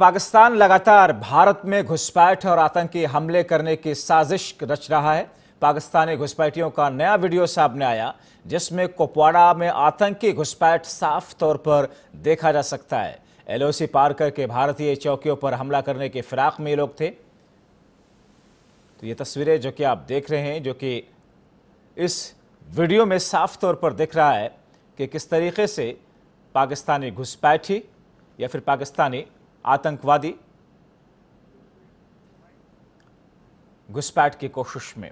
पाकिस्तान लगातार भारत में घुसपैठ और आतंकी हमले करने की साजिश रच रहा है पाकिस्तानी घुसपैठियों का नया वीडियो सामने आया जिसमें कुपवाड़ा में आतंकी घुसपैठ साफ तौर पर देखा जा सकता है एलओसी पार करके भारतीय चौकियों पर हमला करने के फिराक में लोग थे तो ये तस्वीरें जो कि आप देख रहे हैं जो कि इस वीडियो में साफ तौर पर दिख रहा है कि किस तरीके से पाकिस्तानी घुसपैठी या फिर पाकिस्तानी आतंकवादी घुसपैठ की कोशिश में